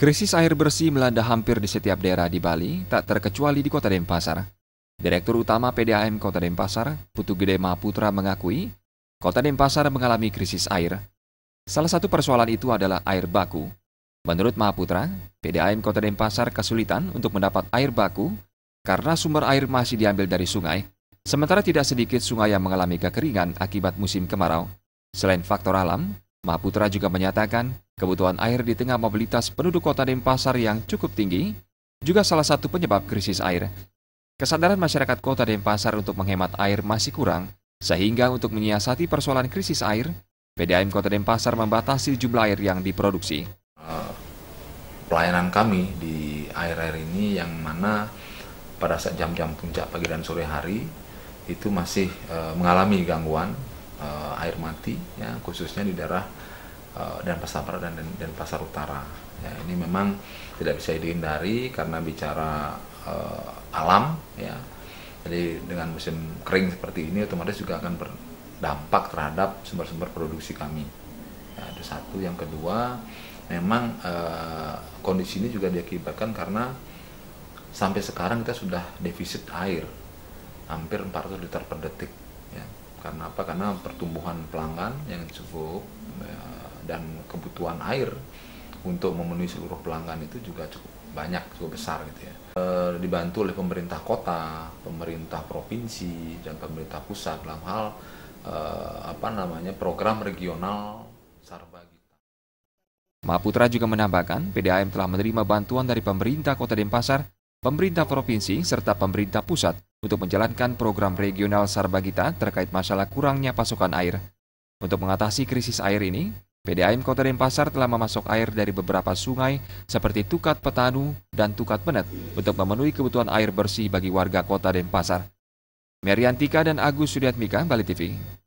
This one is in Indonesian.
Krisis air bersih melanda hampir di setiap daerah di Bali, tak terkecuali di Kota Denpasar. Direktur Utama PDAM Kota Denpasar, Putu Gede Mahaputra mengakui, Kota Denpasar mengalami krisis air. Salah satu persoalan itu adalah air baku. Menurut Mahaputra, PDAM Kota Denpasar kesulitan untuk mendapat air baku karena sumber air masih diambil dari sungai, sementara tidak sedikit sungai yang mengalami kekeringan akibat musim kemarau. Selain faktor alam, Mahaputra juga menyatakan kebutuhan air di tengah mobilitas penduduk kota Denpasar yang cukup tinggi juga salah satu penyebab krisis air. Kesadaran masyarakat kota Denpasar untuk menghemat air masih kurang, sehingga untuk menyiasati persoalan krisis air, PDAM Kota Denpasar membatasi jumlah air yang diproduksi. Eh, pelayanan kami di air-air ini yang mana pada saat jam-jam puncak pagi dan sore hari itu masih eh, mengalami gangguan air mati ya khususnya di daerah uh, dan pasar barat dan, dan pasar utara ya ini memang tidak bisa dihindari karena bicara uh, alam ya jadi dengan musim kering seperti ini otomatis juga akan berdampak terhadap sumber-sumber produksi kami ya, itu satu yang kedua memang uh, kondisi ini juga diakibatkan karena sampai sekarang kita sudah defisit air hampir 400 liter per detik Kenapa? Karena pertumbuhan pelanggan yang cukup ya, dan kebutuhan air untuk memenuhi seluruh pelanggan itu juga cukup banyak, cukup besar gitu ya. E, dibantu oleh pemerintah kota, pemerintah provinsi, dan pemerintah pusat dalam hal e, apa namanya program regional Sarba Gita. Maputra juga menambahkan, PDAM telah menerima bantuan dari pemerintah kota Denpasar, pemerintah provinsi, serta pemerintah pusat untuk menjalankan program regional Sarbagita terkait masalah kurangnya pasokan air. Untuk mengatasi krisis air ini, PDAM Kota Denpasar telah memasok air dari beberapa sungai seperti Tukat Petanu dan Tukat Penet untuk memenuhi kebutuhan air bersih bagi warga Kota Denpasar. Meriantika dan Agus Sudiatmika, Bali TV.